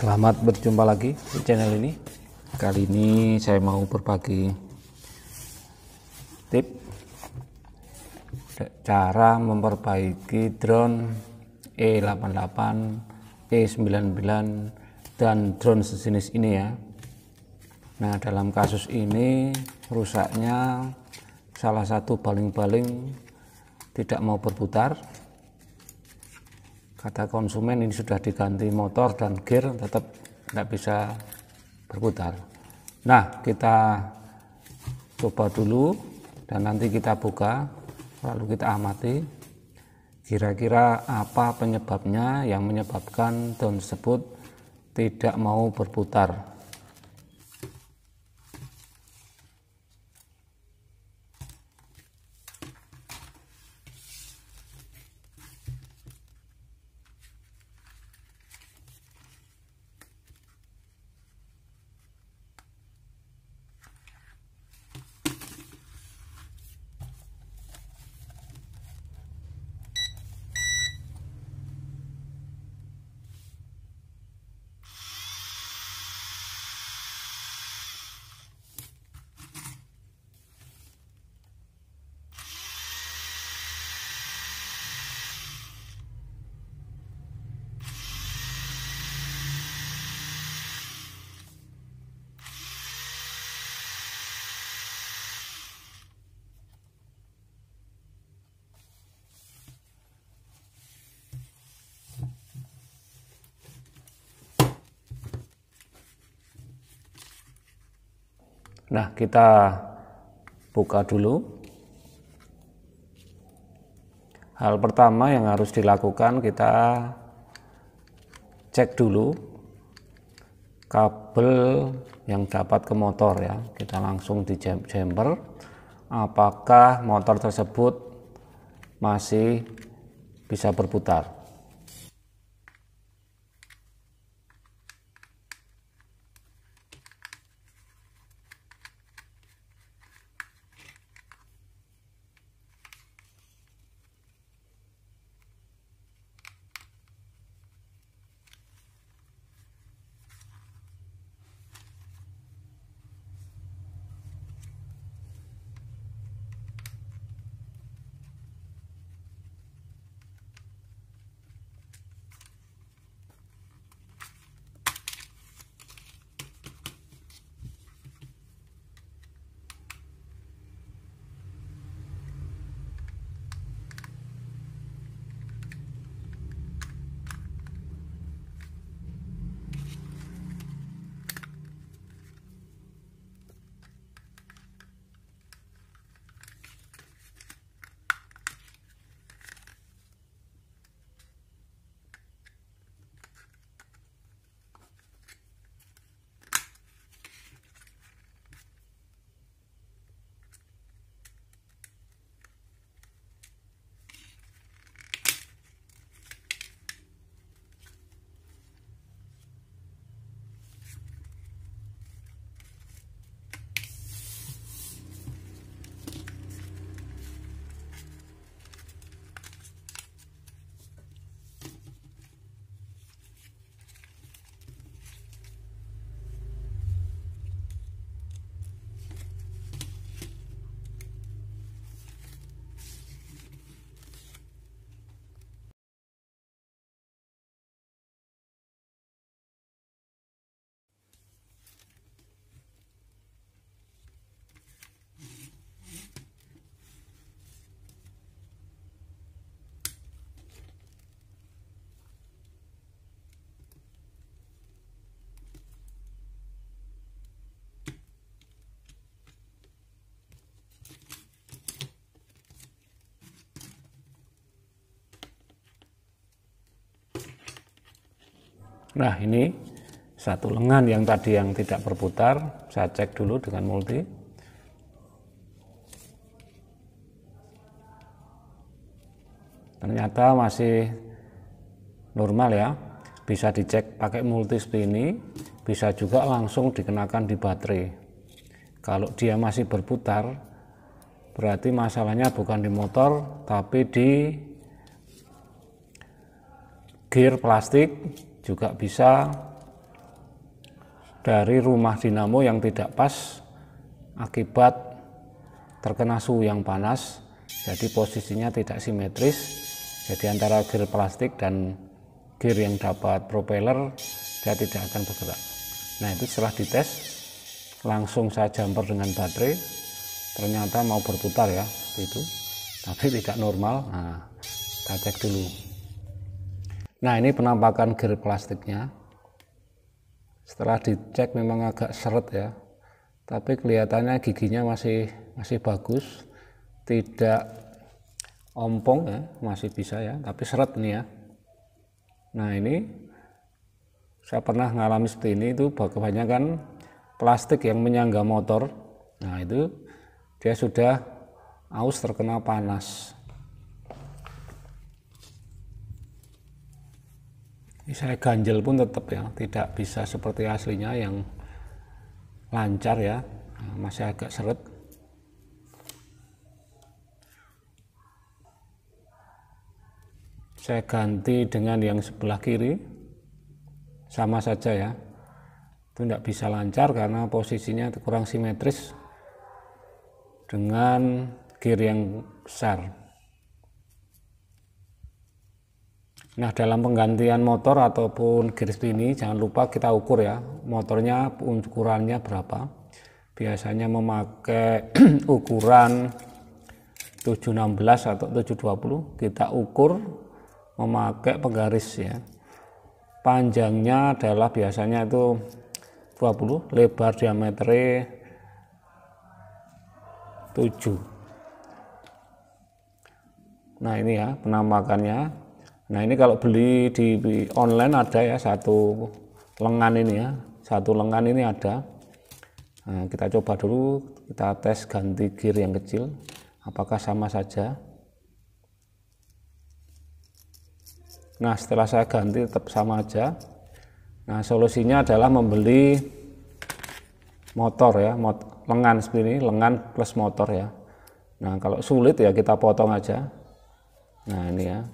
Selamat berjumpa lagi di channel ini. Kali ini saya mau berbagi tip cara memperbaiki drone E88, E99 dan drone sejenis ini ya. Nah, dalam kasus ini rusaknya salah satu baling-baling tidak mau berputar kata konsumen ini sudah diganti motor dan gear tetap tidak bisa berputar. Nah, kita coba dulu dan nanti kita buka lalu kita amati kira-kira apa penyebabnya yang menyebabkan daun tersebut tidak mau berputar Nah, kita buka dulu. Hal pertama yang harus dilakukan kita cek dulu kabel yang dapat ke motor ya. Kita langsung di chamber apakah motor tersebut masih bisa berputar. Nah ini satu lengan yang tadi yang tidak berputar, saya cek dulu dengan multi. Ternyata masih normal ya, bisa dicek pakai multi seperti ini, bisa juga langsung dikenakan di baterai. Kalau dia masih berputar, berarti masalahnya bukan di motor, tapi di gear plastik juga bisa dari rumah dinamo yang tidak pas akibat terkena suhu yang panas jadi posisinya tidak simetris jadi antara gear plastik dan gear yang dapat propeller dia tidak akan bergerak nah itu setelah dites langsung saya jumper dengan baterai ternyata mau berputar ya itu tapi tidak normal nah kita cek dulu Nah ini penampakan gear plastiknya. Setelah dicek memang agak seret ya, tapi kelihatannya giginya masih masih bagus, tidak ompong ya, masih bisa ya, tapi seret nih ya. Nah ini saya pernah ngalami seperti ini itu kebanyakan plastik yang menyangga motor. Nah itu dia sudah aus terkena panas. saya ganjel pun tetap ya tidak bisa seperti aslinya yang lancar ya masih agak seret saya ganti dengan yang sebelah kiri sama saja ya itu tidak bisa lancar karena posisinya kurang simetris dengan gear yang besar Nah, dalam penggantian motor ataupun gears ini jangan lupa kita ukur ya, motornya ukurannya berapa. Biasanya memakai ukuran 716 atau 720, kita ukur memakai penggaris ya. Panjangnya adalah biasanya itu 20, lebar diameter 7. Nah, ini ya penampakannya Nah ini kalau beli di online ada ya satu lengan ini ya, satu lengan ini ada. Nah, kita coba dulu, kita tes ganti gear yang kecil, apakah sama saja? Nah setelah saya ganti tetap sama aja. Nah solusinya adalah membeli motor ya, mot lengan seperti ini, lengan plus motor ya. Nah kalau sulit ya kita potong aja. Nah ini ya,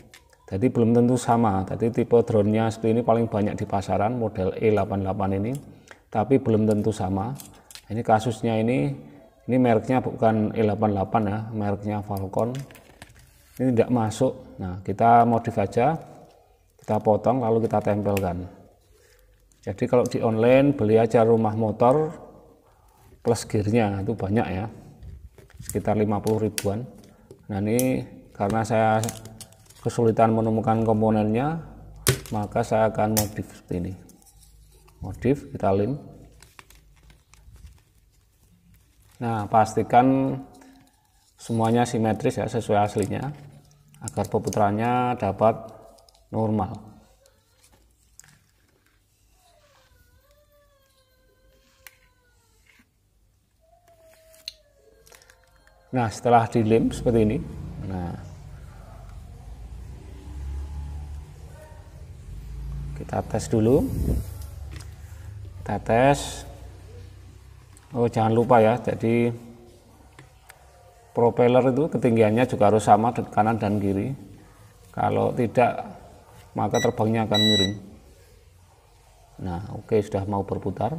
jadi belum tentu sama. Tadi tipe drone-nya seperti ini paling banyak di pasaran model E88 ini, tapi belum tentu sama. Ini kasusnya ini ini mereknya bukan E88 ya, mereknya Falcon. Ini tidak masuk. Nah, kita modif aja. Kita potong lalu kita tempelkan. Jadi kalau di online beli aja rumah motor plus gearnya itu banyak ya. Sekitar 50 ribuan. Nah, ini karena saya kesulitan menemukan komponennya maka saya akan modif seperti ini modif kita lim nah pastikan semuanya simetris ya sesuai aslinya agar peputarannya dapat normal Nah, setelah dilim seperti ini. Nah, kita tes dulu kita tes oh jangan lupa ya jadi propeller itu ketinggiannya juga harus sama kanan dan kiri kalau tidak maka terbangnya akan miring nah oke okay, sudah mau berputar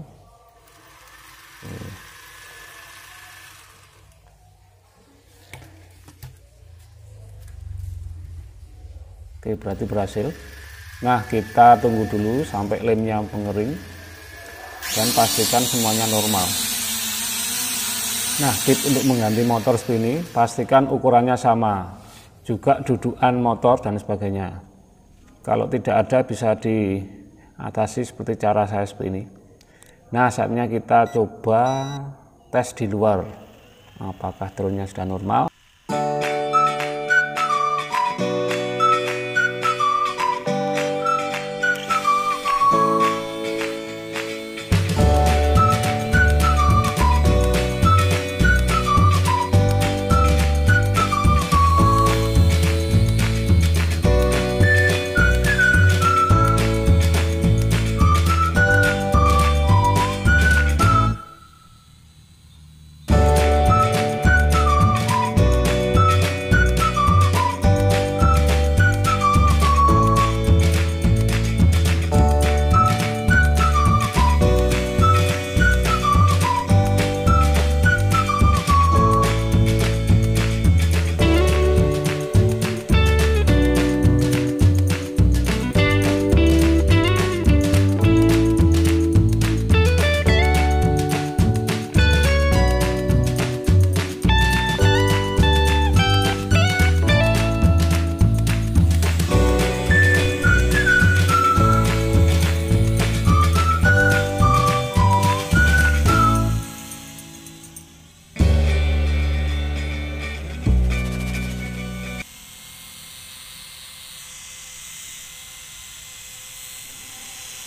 Oke, berarti berhasil. Nah, kita tunggu dulu sampai lemnya pengering dan pastikan semuanya normal. Nah, tip untuk mengganti motor seperti ini pastikan ukurannya sama, juga dudukan motor dan sebagainya. Kalau tidak ada bisa diatasi seperti cara saya seperti ini. Nah, saatnya kita coba tes di luar. Apakah drone-nya sudah normal?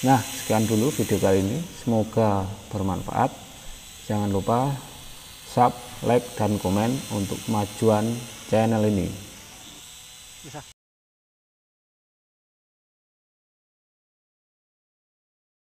Nah, sekian dulu video kali ini. Semoga bermanfaat. Jangan lupa sub, like, dan komen untuk kemajuan channel ini. Bisa.